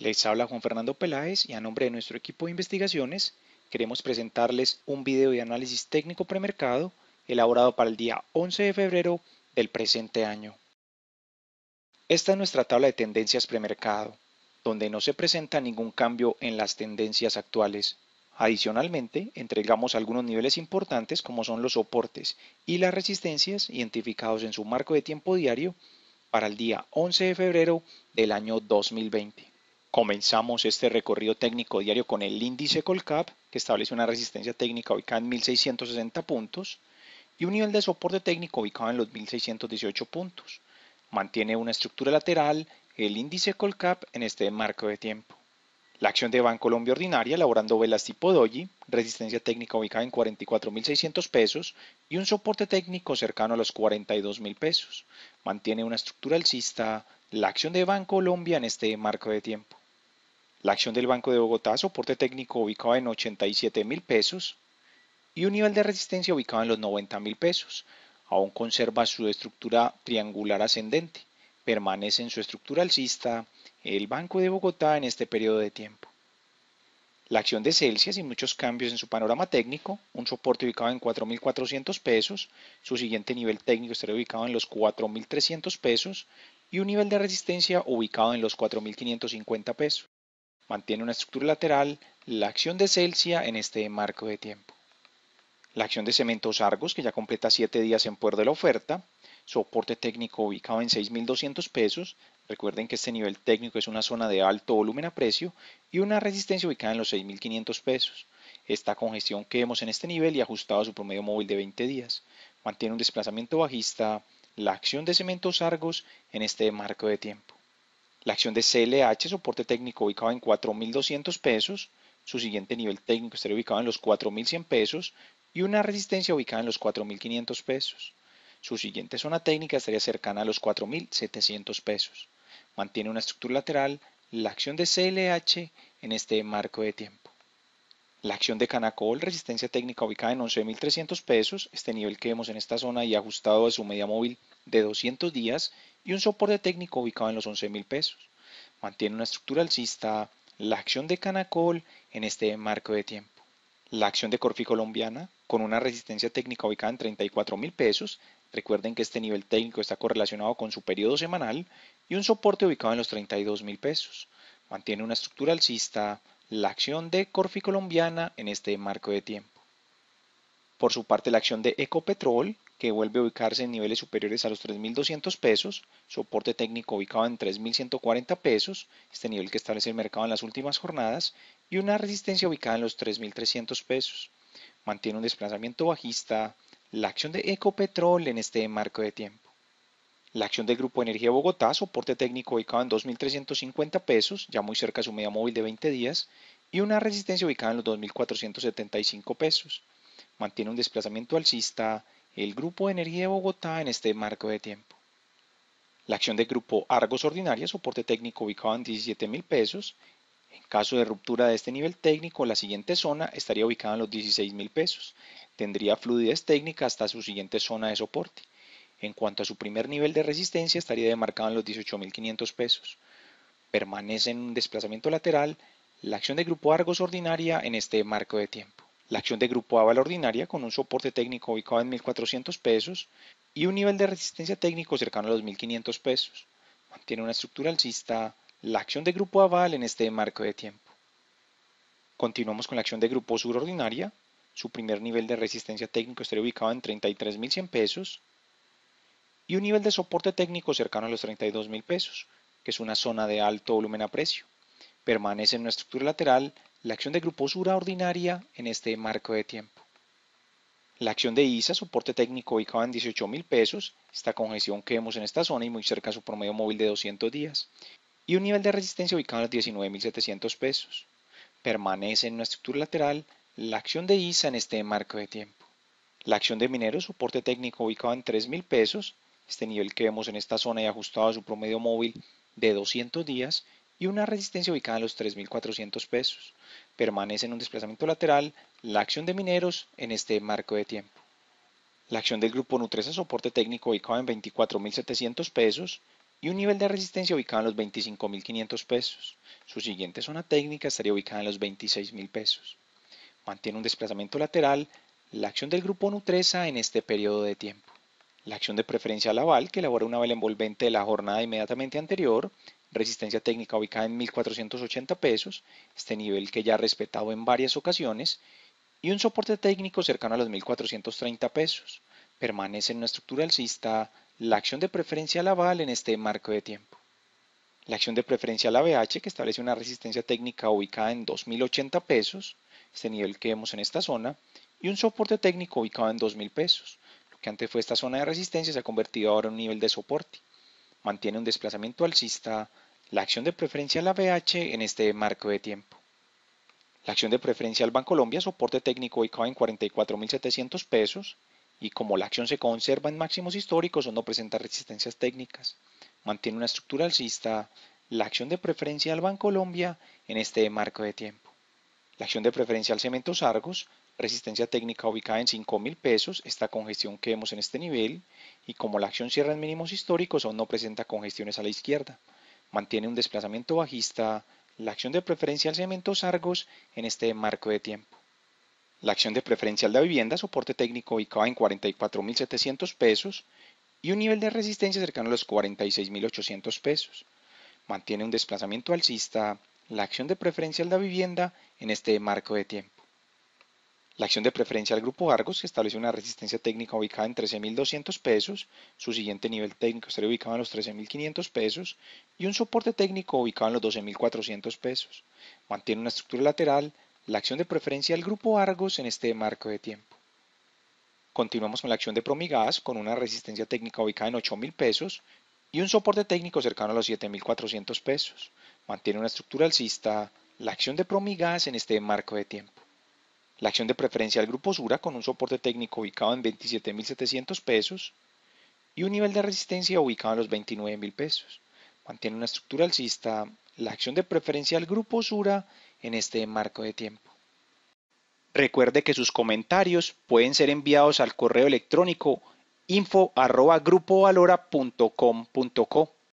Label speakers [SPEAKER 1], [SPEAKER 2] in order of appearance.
[SPEAKER 1] Les habla Juan Fernando Peláez y a nombre de nuestro equipo de investigaciones queremos presentarles un video de análisis técnico premercado elaborado para el día 11 de febrero del presente año. Esta es nuestra tabla de tendencias premercado, donde no se presenta ningún cambio en las tendencias actuales. Adicionalmente, entregamos algunos niveles importantes como son los soportes y las resistencias identificados en su marco de tiempo diario para el día 11 de febrero del año 2020. Comenzamos este recorrido técnico diario con el índice Colcap, que establece una resistencia técnica ubicada en 1660 puntos y un nivel de soporte técnico ubicado en los 1618 puntos. Mantiene una estructura lateral el índice Colcap en este marco de tiempo. La acción de Colombia Ordinaria elaborando velas tipo doji, resistencia técnica ubicada en 44.600 pesos y un soporte técnico cercano a los 42.000 pesos. Mantiene una estructura alcista la acción de Colombia en este marco de tiempo. La acción del Banco de Bogotá, soporte técnico ubicado en 87 mil pesos y un nivel de resistencia ubicado en los 90 mil pesos. Aún conserva su estructura triangular ascendente. Permanece en su estructura alcista el Banco de Bogotá en este periodo de tiempo. La acción de Celsius y muchos cambios en su panorama técnico, un soporte ubicado en 4.400 pesos, su siguiente nivel técnico estaría ubicado en los 4.300 pesos y un nivel de resistencia ubicado en los 4.550 pesos mantiene una estructura lateral, la acción de Celsia en este marco de tiempo. La acción de Cementos Argos, que ya completa 7 días en puerto de la oferta, soporte técnico ubicado en 6.200 pesos, recuerden que este nivel técnico es una zona de alto volumen a precio, y una resistencia ubicada en los 6.500 pesos. Esta congestión que vemos en este nivel y ajustado a su promedio móvil de 20 días, mantiene un desplazamiento bajista la acción de Cementos Argos en este marco de tiempo. La acción de CLH, soporte técnico ubicado en 4.200 pesos, su siguiente nivel técnico estaría ubicado en los 4.100 pesos y una resistencia ubicada en los 4.500 pesos. Su siguiente zona técnica estaría cercana a los 4.700 pesos. Mantiene una estructura lateral, la acción de CLH en este marco de tiempo. La acción de Canacol, resistencia técnica ubicada en 11.300 pesos, este nivel que vemos en esta zona y ajustado a su media móvil de 200 días y un soporte técnico ubicado en los 11 mil pesos. Mantiene una estructura alcista la acción de Canacol en este marco de tiempo. La acción de Corfi colombiana con una resistencia técnica ubicada en 34 mil pesos. Recuerden que este nivel técnico está correlacionado con su periodo semanal y un soporte ubicado en los 32 mil pesos. Mantiene una estructura alcista la acción de Corfi colombiana en este marco de tiempo. Por su parte, la acción de Ecopetrol que vuelve a ubicarse en niveles superiores a los 3.200 pesos, soporte técnico ubicado en 3.140 pesos, este nivel que establece el mercado en las últimas jornadas, y una resistencia ubicada en los 3.300 pesos. Mantiene un desplazamiento bajista la acción de Ecopetrol en este marco de tiempo. La acción del Grupo Energía Bogotá, soporte técnico ubicado en 2.350 pesos, ya muy cerca de su media móvil de 20 días, y una resistencia ubicada en los 2.475 pesos. Mantiene un desplazamiento alcista el Grupo de Energía de Bogotá en este marco de tiempo. La acción del Grupo Argos Ordinaria, soporte técnico ubicado en $17,000. mil pesos. En caso de ruptura de este nivel técnico, la siguiente zona estaría ubicada en los $16,000. pesos. Tendría fluidez técnica hasta su siguiente zona de soporte. En cuanto a su primer nivel de resistencia, estaría demarcado en los 18.500 pesos. Permanece en un desplazamiento lateral la acción de Grupo Argos ordinaria en este marco de tiempo la acción de grupo Aval ordinaria con un soporte técnico ubicado en 1.400 pesos y un nivel de resistencia técnico cercano a los 1.500 pesos. Mantiene una estructura alcista la acción de grupo Aval en este marco de tiempo. Continuamos con la acción de grupo sur ordinaria. Su primer nivel de resistencia técnico estaría ubicado en 33.100 pesos y un nivel de soporte técnico cercano a los 32.000 pesos, que es una zona de alto volumen a precio. Permanece en una estructura lateral la acción de gruposura ordinaria en este marco de tiempo. La acción de ISA, soporte técnico ubicado en $18,000 pesos, esta congestión que vemos en esta zona y muy cerca a su promedio móvil de 200 días, y un nivel de resistencia ubicado en los 19.700 pesos. Permanece en una estructura lateral la acción de ISA en este marco de tiempo. La acción de minero soporte técnico ubicado en $3,000 mil pesos, este nivel que vemos en esta zona y ajustado a su promedio móvil de 200 días y una resistencia ubicada en los 3.400 pesos. Permanece en un desplazamiento lateral la acción de mineros en este marco de tiempo. La acción del grupo Nutresa Soporte Técnico ubicado en 24.700 pesos y un nivel de resistencia ubicado en los 25.500 pesos. Su siguiente zona técnica estaría ubicada en los 26.000 pesos. Mantiene un desplazamiento lateral la acción del grupo Nutresa en este periodo de tiempo. La acción de preferencia al aval, que elabora una vela envolvente de la jornada inmediatamente anterior, resistencia técnica ubicada en 1480 pesos, este nivel que ya ha respetado en varias ocasiones, y un soporte técnico cercano a los 1430 pesos. Permanece en una estructura alcista la acción de preferencia a la VAL en este marco de tiempo. La acción de preferencia a la BH que establece una resistencia técnica ubicada en 2080 pesos, este nivel que vemos en esta zona, y un soporte técnico ubicado en 2000 pesos. Lo que antes fue esta zona de resistencia se ha convertido ahora en un nivel de soporte mantiene un desplazamiento alcista la acción de preferencia al la BH en este marco de tiempo. La acción de preferencia al Bancolombia, soporte técnico, ubicado en 44.700 pesos y como la acción se conserva en máximos históricos o no presenta resistencias técnicas, mantiene una estructura alcista la acción de preferencia al Bancolombia en este marco de tiempo. La acción de preferencia al Cementos Argos, resistencia técnica ubicada en 5.000 pesos, esta congestión que vemos en este nivel, y como la acción cierra en mínimos históricos aún no presenta congestiones a la izquierda. Mantiene un desplazamiento bajista la acción de preferencial cementos Argos en este marco de tiempo. La acción de preferencial de vivienda, soporte técnico ubicado en 44.700 pesos y un nivel de resistencia cercano a los 46.800 pesos. Mantiene un desplazamiento alcista la acción de preferencial de vivienda en este marco de tiempo. La acción de preferencia del grupo Argos, establece una resistencia técnica ubicada en 13.200 pesos, su siguiente nivel técnico estaría ubicado en los 13.500 pesos y un soporte técnico ubicado en los 12.400 pesos. Mantiene una estructura lateral, la acción de preferencia del grupo Argos en este marco de tiempo. Continuamos con la acción de Promigas con una resistencia técnica ubicada en 8.000 pesos y un soporte técnico cercano a los 7.400 pesos. Mantiene una estructura alcista, la acción de Promigas en este marco de tiempo la acción de preferencia del grupo Sura con un soporte técnico ubicado en 27.700 pesos y un nivel de resistencia ubicado en los 29.000 pesos. Mantiene una estructura alcista la acción de preferencia del grupo Sura en este marco de tiempo. Recuerde que sus comentarios pueden ser enviados al correo electrónico info.grupovalora.com.co.